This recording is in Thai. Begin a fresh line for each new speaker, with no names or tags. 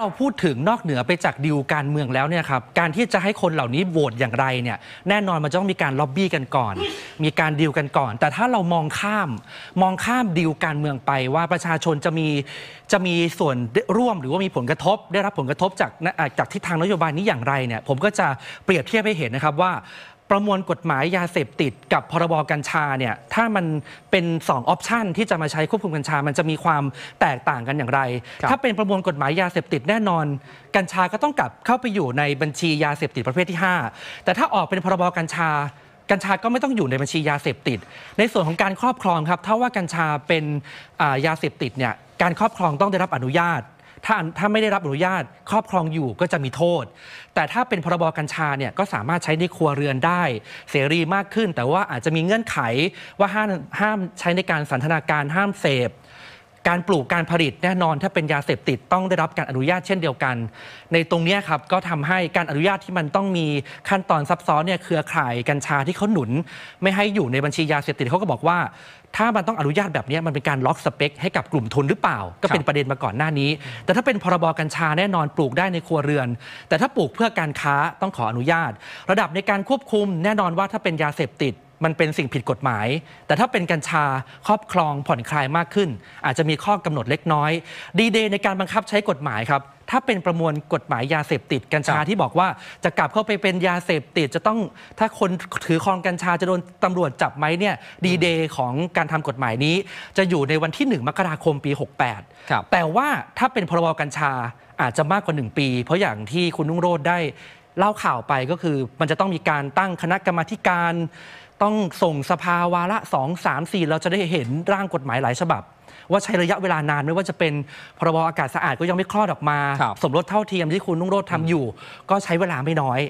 เราพูดถึงนอกเหนือไปจากดิวการเมืองแล้วเนี่ยครับการที่จะให้คนเหล่านี้โหวตอย่างไรเนี่ยแน่นอนมันจะต้องมีการล็อบบี้กันก่อน มีการดิวกันก่อน แต่ถ้าเรามองข้ามมองข้ามดิวการเมืองไปว่าประชาชนจะมีจะมีส่วนร่วมหรือว่ามีผลกระทบ ได้รับผลกระทบจากจากทิศทางนโยบายนี้อย่างไรเนี่ยผมก็จะเปรียบเทียบให้เห็นนะครับว่าประมวลกฎหมายยาเสพติด กับพรบกัญชาเนี่ยถ้ามันเป็น2องออปชันที่จะมาใช้ควบคุมกัญชามันจะมีความแตกต่างกันอย่างไร ถ้าเป็นประมวลกฎหมายยาเสพติดแน่นอนกัญชาก็ต้องกลับเข้าไปอยู่ในบัญชียาเสพติดประเภทที่ 5 แต่ถ้าออกเป็นพรบกัญชากัญชาก็ไม่ต้องอยู่ในบัญชียาเสพติด ในส่วนของการครอบครองครับถ้าว่ากัญชาเป็นยาเสพติดเนี่ยการครอบครองต้องได้รับอนุญาตถ้าถ้าไม่ได้รับอนุญาตครอบครองอยู่ก็จะมีโทษ แต่ถ้าเป็นพรบกัญชาเนี่ยก็สามารถใช้ในครัวเรือนได้เสรีมากขึ้น แต่ว่าอาจจะมีเงื่อนไขว่าห้ามห้ามใช้ในการสันทนาการห้ามเสพการปลูกการผลิตแน่นอนถ้าเป็นยาเสพติดต้องได้รับการอนุญาตเช่นเดียวกัน ในตรงนี้ครับก็ทำให้การอนุญาตที่มันต้องมีขั้นตอนซับซ้อนเนี่ยเครือข่ายกัญชาที่เขาหนุน ไม่ให้อยู่ในบัญชียาเสพติดเขาก็บอกว่า ถ้ามันต้องอนุญาตแบบนี้มันเป็นการล็อกสเปค ให้กับกลุ่มทุนหรือเปล่าก็เป็นประเด็นมาก่อนหน้านี้ แต่ถ้าเป็นพรบกัญชาแน่นอนปลูกได้ในครัวเรือน แต่ถ้าปลูกเพื่อการค้าต้องขออนุญาต ระดับในการควบคุมแน่นอนว่าถ้าเป็นยาเสพติดมันเป็นสิ่งผิดกฎหมาย แต่ถ้าเป็นกัญชาครอบครองผ่อนคลายมากขึ้น อาจจะมีข้อกำหนดเล็กน้อย ดีเดย์ในการบังคับใช้กฎหมายครับ ถ้าเป็นประมวลกฎหมายยาเสพติดกัญชาที่บอกว่า จะกลับเข้าไปเป็นยาเสพติด จะต้องถ้าคนถือครองกัญชาจะโดนตำรวจจับไหมเนี่ยดีเดย์ของการทำกฎหมายนี้ จะอยู่ในวันที่1มกราคมปี 68แต่ว่า ถ้าเป็นพรบกัญชาอาจจะมากกว่า 1 ปี เพราะอย่างที่คุณนุ่งโรดได้เล่าข่าวไปก็คือ มันจะต้องมีการตั้งคณะกรรมการต้องส่งสภาวาระ 2 3 4 เราจะได้เห็นร่างกฎหมายหลายฉบับ ว่าใช้ระยะเวลานานไม่ว่าจะเป็นพรบอากาศสะอาดก็ยังไม่คลอดออกมา สมรสเท่าเทียมที่คุณนุ่งโรดทำอยู่ ก็ใช้เวลาไม่น้อย